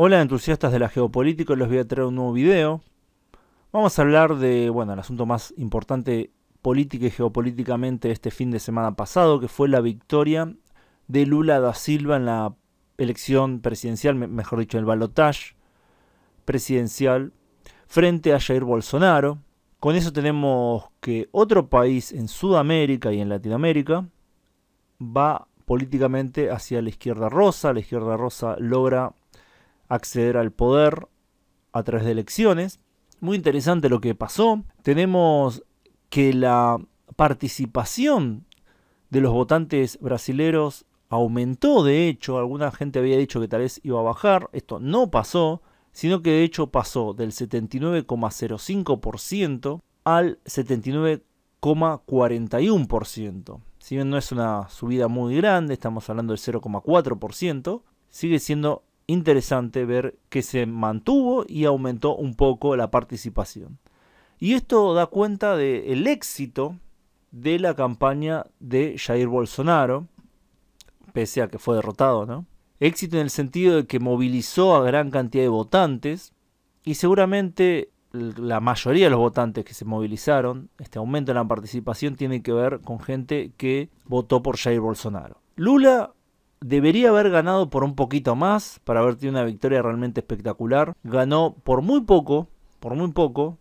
Hola entusiastas de la geopolítica, les voy a traer un nuevo video. Vamos a hablar de, bueno, el asunto más importante política y geopolíticamente este fin de semana pasado, que fue la victoria de Lula da Silva en la elección presidencial, mejor dicho, el balotaje presidencial, frente a Jair Bolsonaro. Con eso tenemos que otro país en Sudamérica y en Latinoamérica va políticamente hacia la izquierda rosa. La izquierda rosa logra acceder al poder a través de elecciones. Muy interesante lo que pasó. Tenemos que la participación de los votantes brasileños aumentó, de hecho, alguna gente había dicho que tal vez iba a bajar, esto no pasó, sino que de hecho pasó del 79,05% al 79,41%. Si bien no es una subida muy grande, estamos hablando del 0,4%, sigue siendo interesante ver que se mantuvo y aumentó un poco la participación. Y esto da cuenta del éxito de la campaña de Jair Bolsonaro, pese a que fue derrotado, ¿no? Éxito en el sentido de que movilizó a gran cantidad de votantes y seguramente la mayoría de los votantes que se movilizaron, este aumento en la participación tiene que ver con gente que votó por Jair Bolsonaro. Lula Debería haber ganado por un poquito más para haber tenido una victoria realmente espectacular. Ganó por muy poco, por muy poco.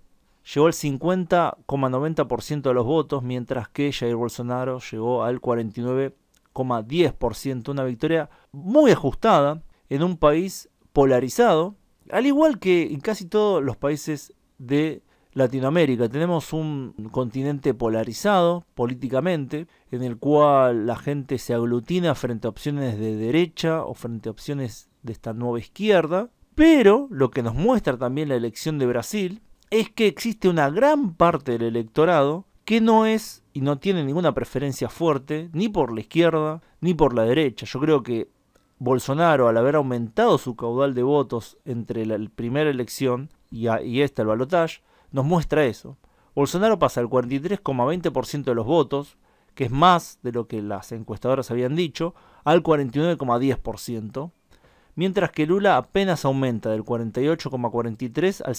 Llegó al 50,90% de los votos, mientras que Jair Bolsonaro llegó al 49,10%. Una victoria muy ajustada en un país polarizado, al igual que en casi todos los países de Latinoamérica. Tenemos un continente polarizado políticamente, en el cual la gente se aglutina frente a opciones de derecha o frente a opciones de esta nueva izquierda. Pero lo que nos muestra también la elección de Brasil es que existe una gran parte del electorado que no es y no tiene ninguna preferencia fuerte, ni por la izquierda, ni por la derecha. Yo creo que Bolsonaro, al haber aumentado su caudal de votos entre la primera elección y, esta, el balotaje, nos muestra eso. Bolsonaro pasa del 43,20% de los votos, que es más de lo que las encuestadoras habían dicho, al 49,10%, mientras que Lula apenas aumenta del 48,43 al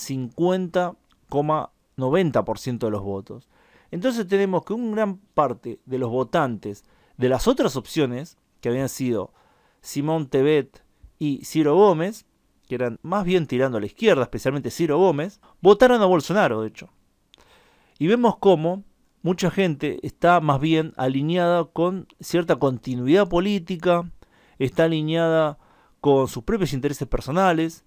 50,90% de los votos. Entonces tenemos que una gran parte de los votantes de las otras opciones, que habían sido Simón Tebet y Ciro Gómez, que eran más bien tirando a la izquierda, especialmente Ciro Gómez, votaron a Bolsonaro, de hecho. Y vemos cómo mucha gente está más bien alineada con cierta continuidad política, está alineada con sus propios intereses personales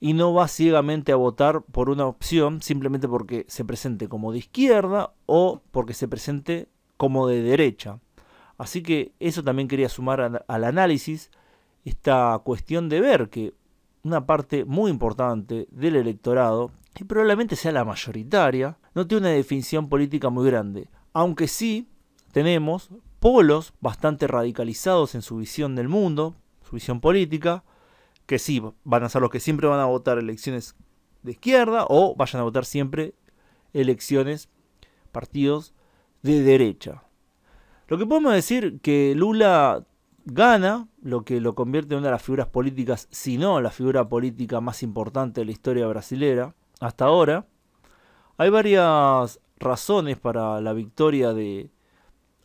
y no va ciegamente a votar por una opción simplemente porque se presente como de izquierda o porque se presente como de derecha. Así que eso también quería sumar al análisis esta cuestión de ver que una parte muy importante del electorado, y probablemente sea la mayoritaria, no tiene una definición política muy grande. Aunque sí tenemos polos bastante radicalizados en su visión del mundo, su visión política, que sí van a ser los que siempre van a votar elecciones de izquierda o vayan a votar siempre elecciones, partidos de derecha. Lo que podemos decir que Lula gana, lo que lo convierte en una de las figuras políticas, si no la figura política más importante de la historia brasilera hasta ahora. Hay varias razones para la victoria de,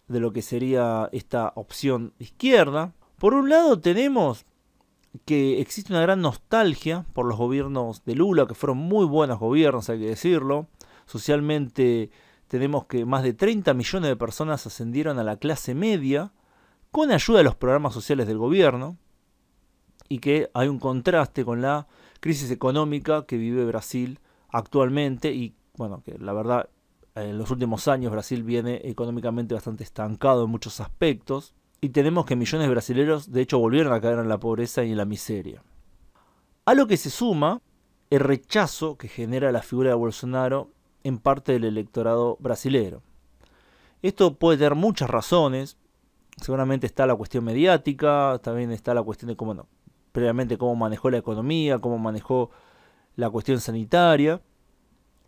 de lo que sería esta opción izquierda. Por un lado tenemos que existe una gran nostalgia por los gobiernos de Lula, que fueron muy buenos gobiernos, hay que decirlo. Socialmente tenemos que más de 30 millones de personas ascendieron a la clase media con ayuda de los programas sociales del gobierno, y que hay un contraste con la crisis económica que vive Brasil actualmente y bueno, que la verdad en los últimos años Brasil viene económicamente bastante estancado en muchos aspectos y tenemos que millones de brasileños de hecho volvieron a caer en la pobreza y en la miseria. A lo que se suma el rechazo que genera la figura de Bolsonaro en parte del electorado brasileño. Esto puede tener muchas razones, seguramente está la cuestión mediática, también está la cuestión de cómo, no, previamente cómo manejó la economía, cómo manejó la cuestión sanitaria,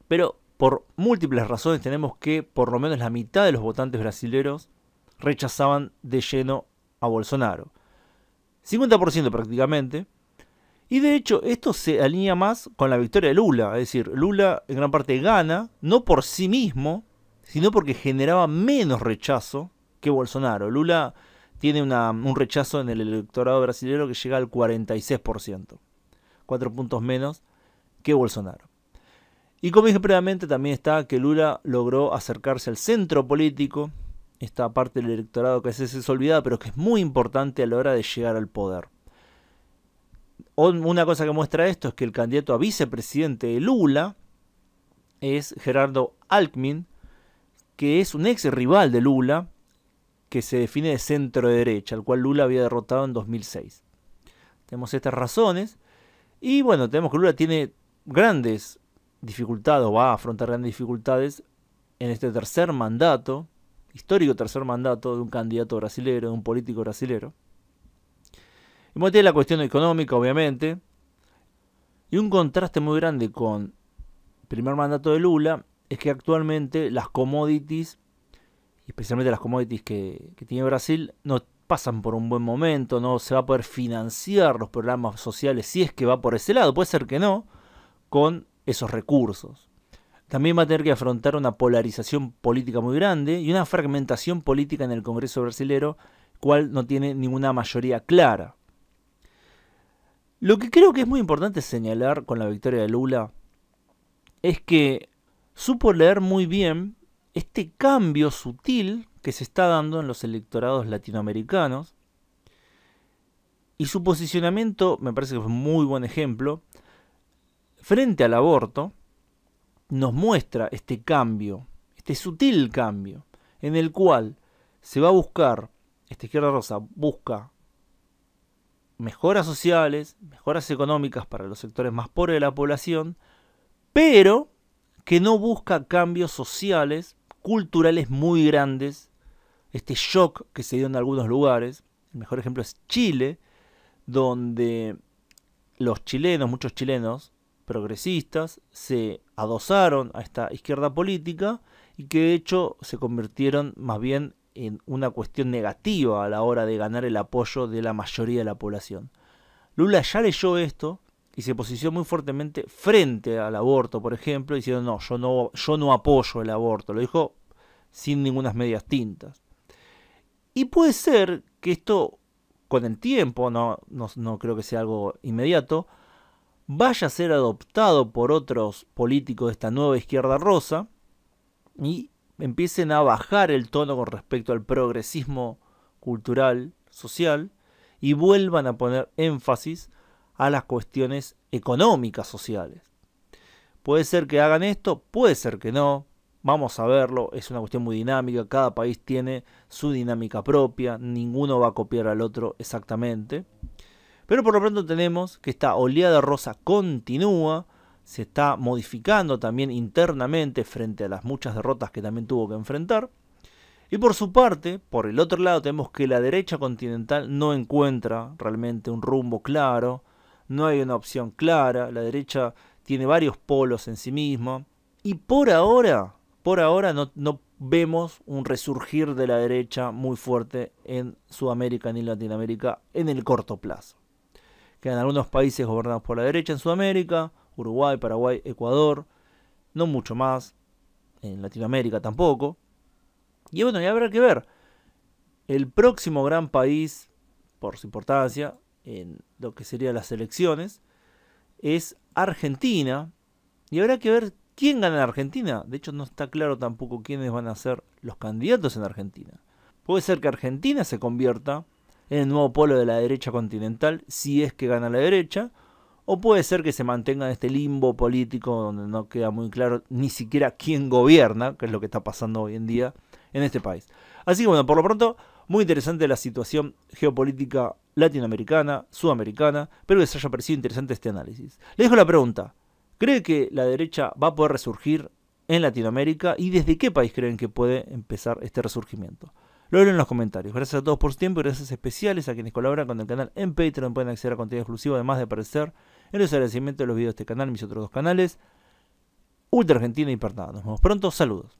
pero por múltiples razones tenemos que por lo menos la mitad de los votantes brasileños rechazaban de lleno a Bolsonaro. 50% prácticamente. Y de hecho esto se alinea más con la victoria de Lula. Es decir, Lula en gran parte gana, no por sí mismo, sino porque generaba menos rechazo que Bolsonaro. Lula tiene un rechazo en el electorado brasileño que llega al 46%, cuatro puntos menos que Bolsonaro. Y como dije previamente, también está que Lula logró acercarse al centro político, esta parte del electorado que a veces es olvidada, pero que es muy importante a la hora de llegar al poder. Una cosa que muestra esto es que el candidato a vicepresidente de Lula es Gerardo Alckmin, que es un ex rival de Lula, que se define de centro derecha, al cual Lula había derrotado en 2006. Tenemos estas razones y bueno, tenemos que Lula tiene grandes dificultades, o va a afrontar grandes dificultades en este tercer mandato, histórico tercer mandato de un candidato brasileño, de un político brasileño. Y bueno, tiene la cuestión económica, obviamente, y un contraste muy grande con el primer mandato de Lula es que actualmente las commodities especialmente las commodities que, tiene Brasil, no pasan por un buen momento, no se va a poder financiar los programas sociales, si es que va por ese lado, puede ser que no, con esos recursos. También va a tener que afrontar una polarización política muy grande y una fragmentación política en el Congreso brasilero, cual no tiene ninguna mayoría clara. Lo que creo que es muy importante señalar con la victoria de Lula es que supo leer muy bien este cambio sutil que se está dando en los electorados latinoamericanos. Y su posicionamiento, me parece que es un muy buen ejemplo, frente al aborto, nos muestra este cambio, este sutil cambio, en el cual se va a buscar, esta izquierda rosa busca mejoras sociales, mejoras económicas para los sectores más pobres de la población, pero que no busca cambios sociales culturales muy grandes, este shock que se dio en algunos lugares, el mejor ejemplo es Chile, donde los chilenos, muchos chilenos progresistas, se adosaron a esta izquierda política y que de hecho se convirtieron más bien en una cuestión negativa a la hora de ganar el apoyo de la mayoría de la población. Lula ya leyó esto, y se posicionó muy fuertemente frente al aborto, por ejemplo, diciendo, no, yo no, yo no apoyo el aborto, lo dijo sin ninguna medias tintas. Y puede ser que esto, con el tiempo, no, no, no creo que sea algo inmediato, vaya a ser adoptado por otros políticos de esta nueva izquierda rosa y empiecen a bajar el tono con respecto al progresismo cultural, social, y vuelvan a poner énfasis a las cuestiones económicas sociales. Puede ser que hagan esto, puede ser que no, vamos a verlo, es una cuestión muy dinámica, cada país tiene su dinámica propia, ninguno va a copiar al otro exactamente. Pero por lo pronto tenemos que esta oleada rosa continúa, se está modificando también internamente frente a las muchas derrotas que también tuvo que enfrentar. Y por su parte, por el otro lado, tenemos que la derecha continental no encuentra realmente un rumbo claro, no hay una opción clara, la derecha tiene varios polos en sí mismo y por ahora, por ahora no, no vemos un resurgir de la derecha muy fuerte en Sudamérica ni en Latinoamérica en el corto plazo. Quedan algunos países gobernados por la derecha en Sudamérica, Uruguay, Paraguay, Ecuador, no mucho más, en Latinoamérica tampoco. Y bueno, ya habrá que ver. El próximo gran país, por su importancia, en lo que serían las elecciones, es Argentina. Y habrá que ver quién gana en Argentina. De hecho, no está claro tampoco quiénes van a ser los candidatos en Argentina. Puede ser que Argentina se convierta en el nuevo polo de la derecha continental, si es que gana la derecha, o puede ser que se mantenga en este limbo político donde no queda muy claro ni siquiera quién gobierna, que es lo que está pasando hoy en día en este país. Así que bueno, por lo pronto muy interesante la situación geopolítica latinoamericana, sudamericana, pero que haya parecido interesante este análisis. Le dejo la pregunta, ¿cree que la derecha va a poder resurgir en Latinoamérica y desde qué país creen que puede empezar este resurgimiento? Lo leo en los comentarios. Gracias a todos por su tiempo y gracias especiales a quienes colaboran con el canal en Patreon. Pueden acceder a contenido exclusivo además de aparecer en los agradecimientos de los videos de este canal y mis otros dos canales. Ultra Argentina y Pernada. Nos vemos pronto. Saludos.